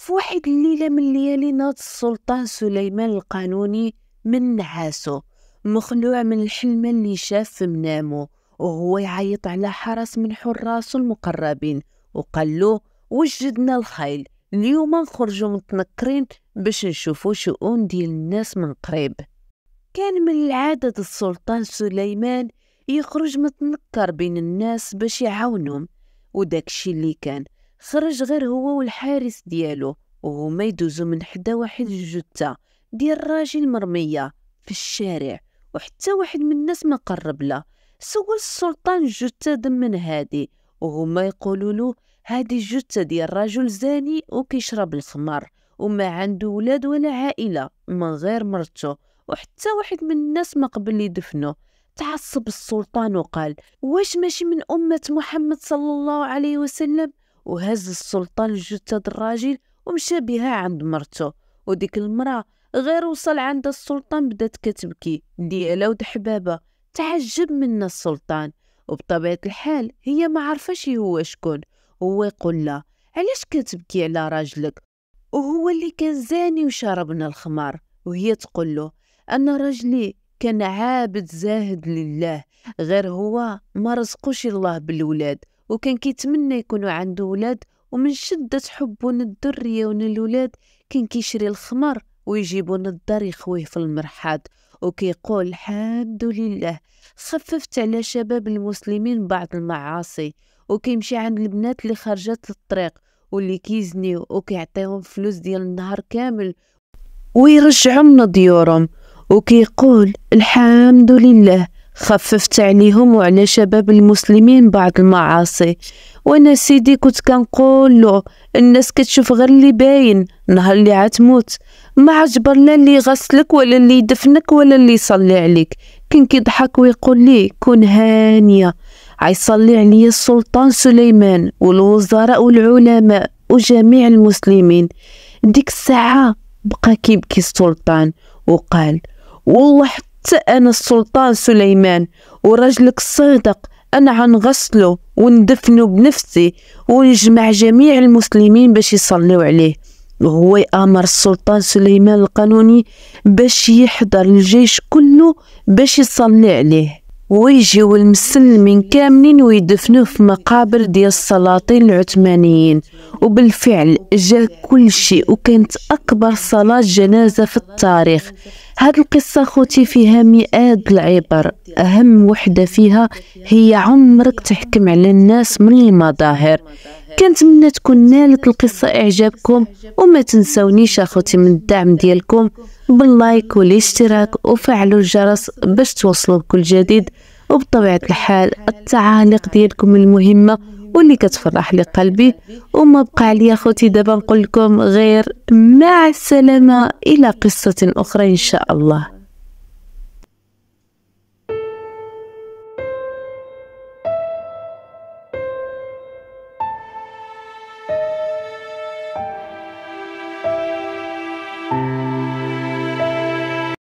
في واحد الليلة من الليالي ناض السلطان سليمان القانوني من نعاسو مخلوع من الحلمة اللي شاف في منامو وهو يعيط على حرس من حراسو المقربين وقالو وجدنا الخيل اليوم نخرجو متنكرين باش نشوفو شؤون ديال الناس من قريب كان من العادة السلطان سليمان يخرج متنكر بين الناس باش يعاونهم وداكشي اللي كان خرج غير هو والحارس ديالو وهما يدوزو من حدا واحد الجثة ديال راجل مرمية في الشارع وحتى واحد من الناس ما قرب له سول السلطان الجثة من هادي وهما يقولوا له هادي الجثة ديال راجل زاني وكيشرب الخمر وما عنده ولاد ولا عائلة من غير مرته وحتى واحد من الناس ما قبل يدفنه تعصب السلطان وقال واش ماشي من أمة محمد صلى الله عليه وسلم وهز السلطان جثة الراجل ومشى بها عند مرته وديك المرأة غير وصل عند السلطان بدات كتبكي ديالها ودحبابة تعجب منا السلطان وبطبيعة الحال هي ما عرفاش هو شكون هو يقول لها علاش كتبكي على راجلك وهو اللي كان زاني وشربنا الخمار وهي تقول له أنا راجلي كان عابد زاهد لله غير هو ما رزقوش الله بالولاد وكان كيتمنى يكونوا عنده ولاد ومن شدة حبه للدرية وللولاد كان كيشري الخمر ويجيبو للدار يخويه في المرحاض وكيقول الحمد لله خففت على شباب المسلمين بعض المعاصي وكيمشي عند البنات اللي خرجت للطريق واللي كيزنيو وكيعطيهم فلوس ديال النهار كامل ويرجعهم لديورهم وكيقول الحمد لله خففت عليهم وعلى شباب المسلمين بعض المعاصي وانا سيدي كنت كنقول له الناس كتشوف غير اللي باين نهار اللي عتموت ما عجبر لا اللي يغسلك ولا اللي يدفنك ولا اللي يصلي عليك كان كيضحك ويقول لي كون هانيه عيصلي عليا السلطان سليمان والوزراء والعلماء وجميع المسلمين ديك الساعه بقى كيبكي السلطان وقال والله حتى أنا السلطان سليمان ورجلك الصادق أنا غنغسلو وندفنه بنفسي ونجمع جميع المسلمين باش يصليو عليه وهو يأمر السلطان سليمان القانوني باش يحضر الجيش كله باش يصلي عليه ويجيو المسلمين كاملين ويدفنوه في مقابر ديال السلاطين العثمانيين وبالفعل جا كل شيء وكانت أكبر صلاة جنازة في التاريخ هاد القصة خوتي فيها مئات العبر أهم وحدة فيها هي عمرك تحكم على الناس من المظاهر كنتمنى تكون نالت القصه اعجابكم وما تنسونيش اخوتي من الدعم ديالكم باللايك والاشتراك وفعلوا الجرس باش توصلوا بكل جديد وبطبيعه الحال التعاليق ديالكم المهمه واللي كتفرح لي قلبي وما بقى عليا اخوتي دابا نقول لكم غير مع السلامه الى قصه اخرى ان شاء الله